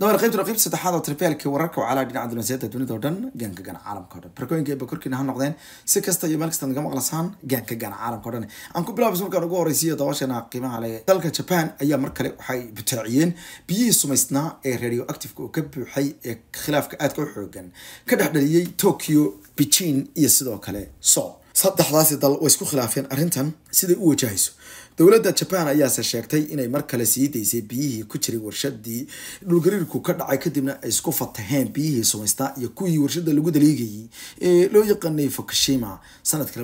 dabaan qaybtuna qeyb saddexaad oo tarbiyaalkii wararka wacaalaa dhinaca dunaasiyada dunida oo dhan gaanka gaana caalamka o dhan barkooyinka eeba korkiina ha noqdeen si kasta iyo meel kasta naga maqlasaan gaanka gaana caalamka o dhan aan ku bilaabay markaan ugu horreysay dabaasheena qiimaha leh dalka jaban ayaa mar kale waxay butaaciyeen biyihii sumaysnaa ee radio activeka oo ka buuxay ee khilaafka aadka u xoogan ka dhexdhaliyey tokyo bijin iyo sidoo kale soul saddexdaasi dal way isku khilaafeen arrintan siday u wajahayso dowladda jaban ayaase sheegtay inay mar kale sii daysay biyihii ku jiray warshadii dhulgariirku ka dhacay kadibna ay isku fataheen biyihii sumaystaa iyo kuwii warshada lagu daliigayay ee loo yaqaanay fukushima sanadka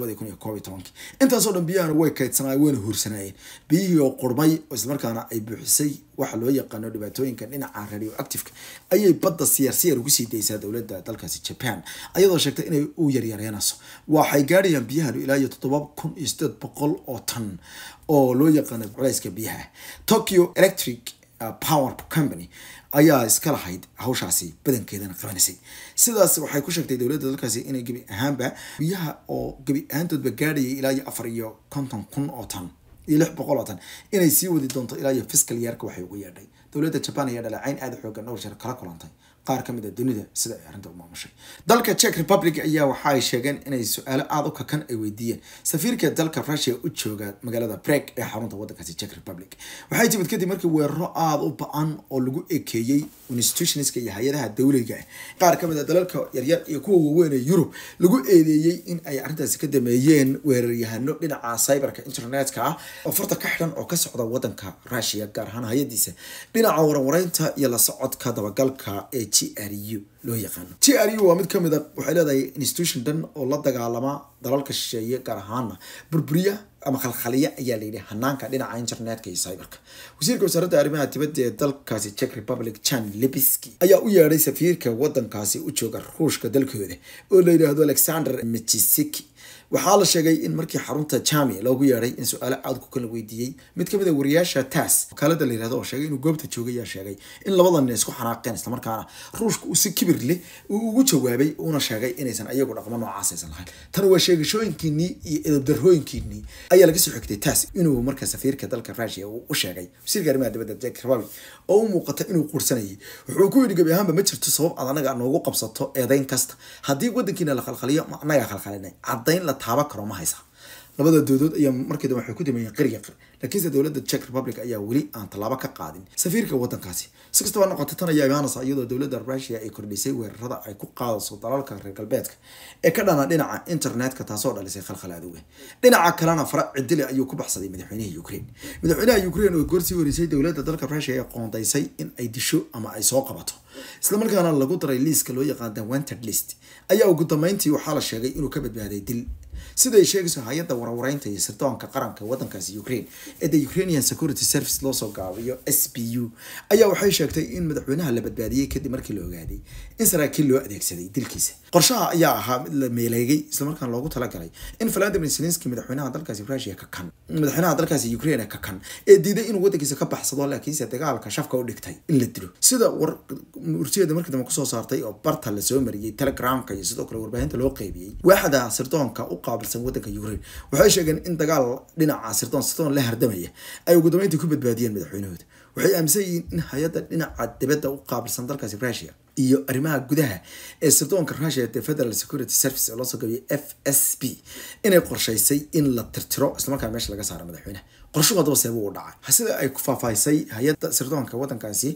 intaasoo dhan biyahana way kaydsanaayeen wayna huursanaayeen biyihii oo qurmay oo islamarkaana ay buuxisay waxa loo yaqaano dhibaatooyinka dhinaca radio activeka ayay badda siyaarsiyar ugu sii daysaa dowladda dalkaasi jaban ayadoo sheegtay inay u yaryareynayso waxay gaadhayaan biyahan ilaa iyo toddoba kun iyo sideed boqol oo tan oo oo loo yaqaana culayska biyaha tokyo electric uh, power company ayaa iska lahayd hawshaasi badankeedana qabanasay sidaas waxay ku sheegtay dowladda dalkaasi inay gebi ahaanba biyaha oo gebi ahaantoodba gaadhayay ilaa iyo afar iyo konton kun oo tan iyo lix boqol oo tan inay sii wadi doonto ilaa iyo fiscal yeerka waxay ugu yeedhay dowladda jaban ayaa dhaleecayn aada xoogan dhowr jeer kala kulantay qaar ka mid a ah dunida sida ay arrinta u maamushay dalka czech republic ayaa waxaay sheegeen inay su-aalo aada u kakan ay weydiiyeen safiirka dalka russia u jooga magaalada breg ee xarunta waddankaasi czech republic waxay timid kadib markii weeraro aada u ba-an oo lagu ekeeyey institutionska iyo hay-adaha dowliga ah. qaar ka mid a ah dalalka yaryar iyo kuwa waaweyn ee yurub lagu eedeeyey in ay arrintaasi ka dameeyeen weeraryahano dhinaca cyberka internetka ah oo farta ka xidhan oo ka socda waddanka russia gaar ahaan hay-adiisa dhinaca warwareynta iyo la socodka dabagalka ee t r u loo yaqaano t r u waa mid ka mid a ah, waxay leedahay institution dhan oo la dagaalama dalalka shisheeye gaar ahaana burburiya ama khalkhaliya ayaa layidhi hanaanka dhinaca internetka iyo cyberka wasiirka wasaaradda arrimaha dibadda ee dalkaasi czech republic jan libiski ayaa u yeedhay safiirka waddankaasi u jooga ruushka dalkooda oo la yidhaahdo alexander michisiki waxaa la sheegay in markii xarunta jami loogu yeedhay in su-aale caadkuka la weydiiyey mid kamid a ah wariyaasha taas wakaalada layirahd oo sheegay inuu goobta joogay ayaa sheegay in labada nin isku xanaaqeen islamarkaana ruushka uu si kibir leh uu ugu jawaabay uuna sheegay inaysan ayagu dhaqmo noocaas aysan lahayn tan waa sheegashooyinkiinii iyo edabdarrooyinkiinii ayaa laga soo xigtay taas inuu marka safiirka dalka rusia u sheegay wasiirka arrimaha dibadda jack rababi oo u muuqata inuu quursanayay wuxuu ku yidhi gabi ahaanba ma jirto sabab ad anaga noogu qabsato eedayn kasta haddii wadankiina la khalkhaliyo annagaa khalkhalinay cadayn la taaba karo ma haysa labada doodood ayaa markii waxay ku dhimayeen qiriga laakiinse dowladda Czech Republic ayaa weli aan tallaabo ka qaadin safiirka waddankaasi si kastaba noqotay tan ayaa imaanaysa iyadoo dowladda Russia ay kordhisay weerarada ay ku qaadaso dalalka reer galbeedka ee ka dhana dhinaca internetka taasoo dhalisay khalkhal aduwe dhinaca kalena fara cidile ayuu ku baxsaday madaxweynaha Ukraine madaxweynaha Ukraine oo goorsi wareysay dowladda dalka Russia ee qoondaysay in ay disho ama ay soo qabato islamarkaana lagu daray liiska loo yaqaan wanted list ayaa ugu dambeyntii waxaa la sheegay inuu ka badbaaday dil sida ay sheegayso hay-adda warwareynta iyo sirdoonka qaranka wadankaasi ukraine ee the ukrainian security service loosoo gaabiyo s b u ayaa waxay sheegtay in madaxweynaha la badbaadiyey kadib markii la ogaaday in saraakiil loo adeegsaday dilkiisa qorshaha ayaa ahaa mid la meeleegay islamarkaan loogu talagalay in valadimir zelenski madaxweynaha dalkaasi rusia ka kan madaxweynaha dalkaasi ukraine ka ee diiday inuu waddankiisa ka baxsado laakiinse dagaalka shafka u dhigtay in la dilo sida war ursiyada markii dambe kusoo saartay oo barta la mariyey telegramka iyo sidoo kale warbaahinta loo qeybiyey waaxda sirdoonka u qaab marsan waddanka ukraine waxay sheegeen in dagaal dhinaca sirdoon sirdoon la hardamaya ay ugu dambeyntii ku badbaadiyeen madaxweynahooda waxay aaminsan yihiin in hay-adda dhinaca dibadda u qaabilsan dalkaasi rusia iyo arrimaha gudaha ee sirdoonka rusia ee federal security service ee loosoo gabiyay f s b inay qorshaysay in la tirtiro islamarkaa meesha laga saaro madaxweynaha qorsho wadaba seebuu u dhacay sida ay ku faafahisay hay-adda sirdoonka waddankaasi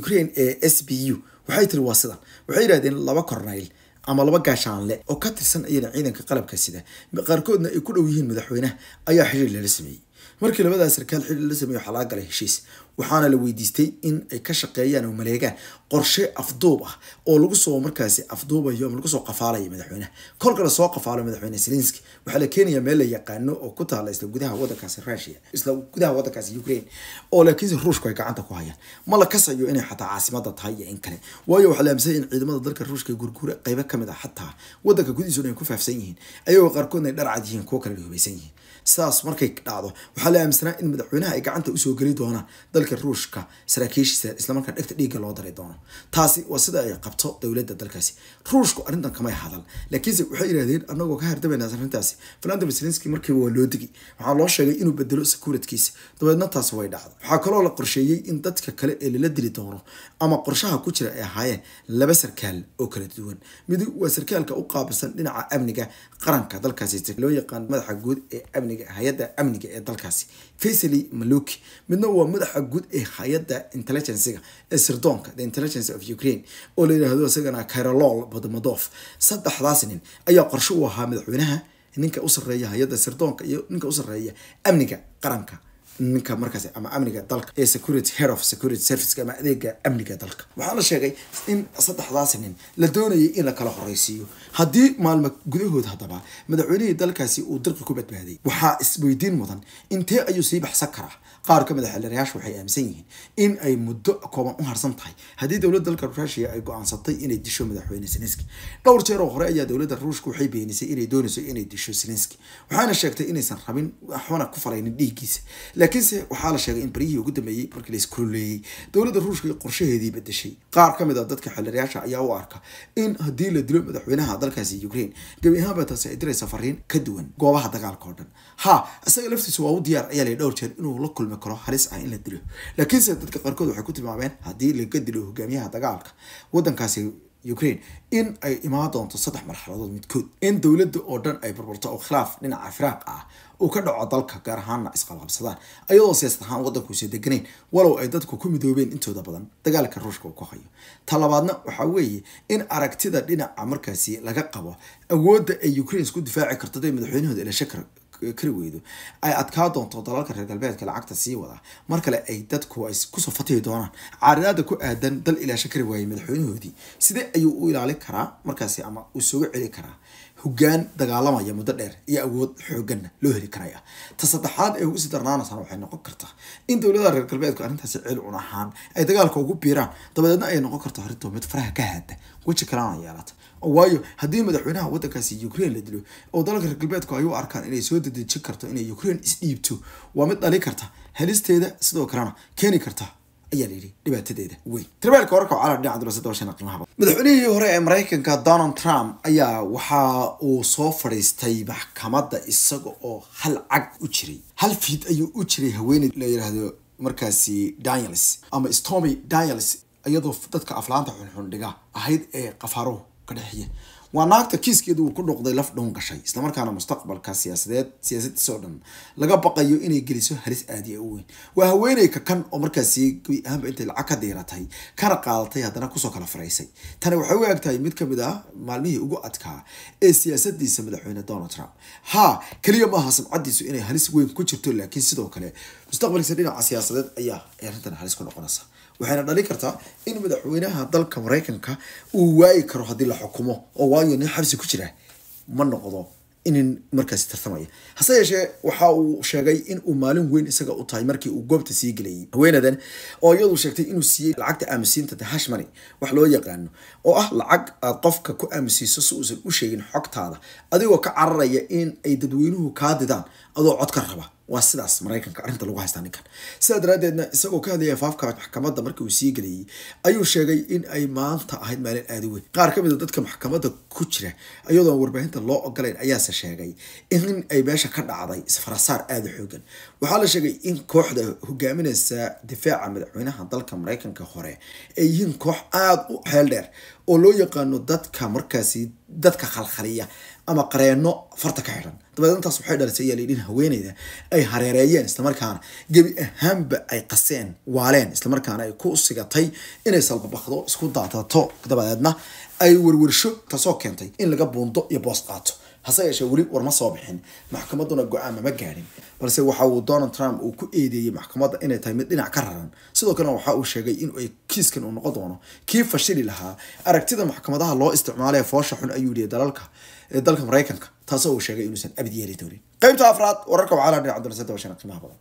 ukraine ee s b u waxay tiri waa sidan waxay yidhahdeen laba kornayl ama laba gaashaanle oo ka tirsan iyana ciidanka qalabka sida qaarkoodna ay ku dhow yihiin madaxweynaha ayaa xidhiir lala sameeyey markii labadaas sarkaal xiriir lala sameeyey waxaa laga galay heshiis waxaana la weydiistay in ay ka shaqeeyaan oo maleegaan qorshe afduub ah oo lagu soo markaasi afduubayo ama lagu soo qafaalayo madaxweynaha kolka lasoo qafaalo madaxweyne zelenski waxaa la keenayaa meel la yaqaano oo ku taala isla gudaha waddankaasi russia isla gudaha waddankaasi ukraine oo laakiinse ruushku ay gacanta ku hayaan ma la kasayo inay xataa caasimada tahay iyo in kale waayo waxaa la aaminsan in ciidamada dalka ruushka ee gurguura qaybo kamid ah xataa waddanka gudihiisa dhan ku faafsan yihiin ayagoo qaarkoodna ay dharcad yihiin kuwo kale ay hubaysan yihiin saas markay dhacdo waxaa la aaminsanaa in madaxweynaha ay gacanta usoo geli doonaan dalka dalka ruushka saraakiishiisa islamarkaa dhegta dhiigga loo dari doono taasi waa sida ay qabto dowladda dalkaasi ruushku arrintan kamay hadal laakiinse waxay yidhahdeen anagoo ka hardamaynaas arrintaasi valandimir zelenski markiiba waa loo digi waxaa loo sheegay inuu bedelo sakuuradkiisa dabeedna taas way dhacdo waxaa kaloo la qorsheeyey in dadka kale ee lala dili doono ama qorshaha ku jira ay ahaayeen laba sarkaal oo kala duwan mid waa sarkaalka u qaabilsan dhinaca amniga qaranka dalkaasi loo yaqaan madaxa guud ee amniga hay-adda amniga ee dalkaasi faysali maluki midna waa madaxa guud guud ee hay-adda intelligencega ee sirdoonka the intelligence of ukraine oo la yidhaahdo isagana kairolol badmadof saddexdaas nin ayaa qorsho u ahaa madaxweynaha ninka u sarreeya hay-adda sirdoonka iyo ninka u sarreeya amniga qaranka ninka markaas ama amniga dalka ee security head of security service ama adeega amniga dalka waxaa la sheegay in saddexdaas nin la doonayay in la kala horeysiiyo haddii maalmo gudahood haddaba madaxweynihii dalkaasi uu dalka ku badbaaday waxaa isweydiin mudan intee ayuu sii baxsan karaa qaar ka mid a xildhibanayaashu waxay aaminsan yihiin in ay muddo kooban u harsan tahay haddii dowladda dalka ruushia ay go-aansatay inay disho madaxweyne zelenski dhowr jeer oo hore ayaa dowladda ruushka waxay beenisay inay doonayso inay disho zelenski waxaana sheegtay inaysan rabin waxbana ku falaynin dhiiggiisa laakiinse waxaa la sheegay in baryihii ugu dambeeyey markii laiskuloleeyey dowladda ruushka qorshaheedii bedeshay qaar ka mid a ah dadka xildhiyaasha ayaa u arka in haddii la dilo madaxweynaha dalkaasi ukraine gebi ahaanba taasi ay diraysa fariin ka duwan goobaha dagaalka oo dhan ha isaga laftiisa waa u diyaar ayaa lay dhowr jeer inuu la kulmi karo halis ah in la dilo laakiinse dadka qaarkood waxay ku tilmaameen haddii laga dilo hogaamiyaha dagaalka wadankaasi ukraine in ay imaan doonto saddex marxaladood midkood in dowladda oo dhan ay burburto oo khilaaf dhinaca firaaq ah uu ka dhaco dalka gaar ahaanna isqabqabsadaan ayadoo siyaasad ahaan waddankuusa deganayn walow ay dadku ku midoobeen intooda badan dagaalka ruushka uu ku hayo talabaadna waxaa weeye in aragtida dhinaca markaasi laga qabo awoodda ay ukraine isku difaaci karto haday madaxweynahooda ilashakar kari weydo ay adkaa doonto dalalka reer galbeedka lacagta sii wada mar kale ay dadku ay kusoo fatihi doonaan caaridaada ku aadan dal ilaasho kari waayay madaxweynahoodii sidee ayuu u ilaalin karaa markaasi ama usugu celi karaa hogaan dagaalamaya muddo dheer iyo awood xooganna loo heli karaya ta saddexaad ee ugu sii darnaanaysaan waxay noqon kartaa in dowladaha reer galbeedku arrintaasi cilcun ahaan ay dagaalka ugu biiraan dabadeedna ay noqon karto arrintu mid faraha ka haada weji kalena yeelata waayo haddii madaxweynaha wadankaasi ukraine la dilo oo dalalka reer galbeedku ay u arkaan inay soo dadejin karto inay ukrain isdhiibto waa mid dhali karta helisteeda sidoo kalena keeni karta ayaa layidhi dhibaatadeeda weyn tarbaalka warka oo dhinaca dowlasa dabashana qiimaha badan madaxweynihii hore ee maraykanka donald trump ayaa waxa uu soo fadhiistay maxkamadda isaga oo hal cag u jiray hal fiid ayuu u jiray haweeney la yidhaahdo markaasi daniels ama stomy daniels iyadoo dadka aflaanta xunxun dhiga ahayd ee qafaaruhu ka waa naagta kiiskeedu uu ku dhuqday laf dhown gashay islamarkaana mustaqbalka siyaasadeed siyaasadiisoo dhan laga baqayo inay geliso halis aadi a u weyn waa haweeneyka kan oo markaasi goy ahaanba intay lacag ka diiratay kana qaadatay haddana kusoo kala faraysay tani waxay u eg mid kamid ah maalmihii ugu adkaa ee siyaasadiisa madaxweyne donald trump ha keliya maaha samcadiisu inay halis weyn ku jirto laakiin sidoo kale mustaqbalkiisa dhinaca siyaasadeed ayaa arintan halis ku noqonaysa waxayna dhalin kartaa in madaxweynaha dalka maraykanka uu waayi karo haddii la xukumo oo waayo nin xabsi ku jira ma noqdo inin markaasi tartamaya hase yeeshee waxa uu sheegay in maalin weyn isaga u tahay markii uu goobta sii gelayay haweenadan oo iyadu sheegtay inuu siiyey lacagta aamusiinta dahash money wax loo yaqaano oo ah lacag aad qofka ku aamusiiso si uusan u sheegin xogtaada adigoo ka cararaya in ay dadweynuhu kaa didaan adoo cod raba waa sidaas maraykanka arrinta lagu haystaa ninkan sidaa daraadeedna isagoo ka hadlaya faafka maxkamadda markii uu sii gelayay ayuu sheegay in ay maanta ahayd maalin aada weyn qaar ka mid a dadka maxkamadda ku jira iyadoo warbaahinta loo ogolayn ayaase sheegay in ay meesha ka dhacday isfarasaar aada xoogan waxaa la sheegay in kooxda hogaaminaysa difaaca madaxweynaha dalka maraykanka hore ay yihiin koox aada u heeldheer oo loo yaqaano dadka markaasi dadka khalkhaliya ama qareeno farta ka xidhan dabeed intaas waxay dhalisay ayaa layidhin haweeneyda ay hareereeyeen islamarkaana gebi ahaanba ay qaseen waaleen islamarkaana ay ku sigatay inay salbabakdo isku daadato dabadeedna ay werwersho taasoo keentay in laga buundo iyo boos qaato hase yeeshee weli warma soo bixin maxkamaduna go-aan mama gaadhin balse waxa uu donald trump uu ku eedeeyey maxkamadda inay tahay mid dhinac ka raran sidoo kalena waxa uu sheegay in ay kiiskan uu noqon doono kii fashili lahaa aragtida maxkamadaha loo isticmaalaya foosha xun ayuu yihi dalalka dalka maraykanka taasoo uu sheegay inuusan abad yeeli doonin qaybta afraad wararka waxaa la dhinaca doonasada washana qiimaha badan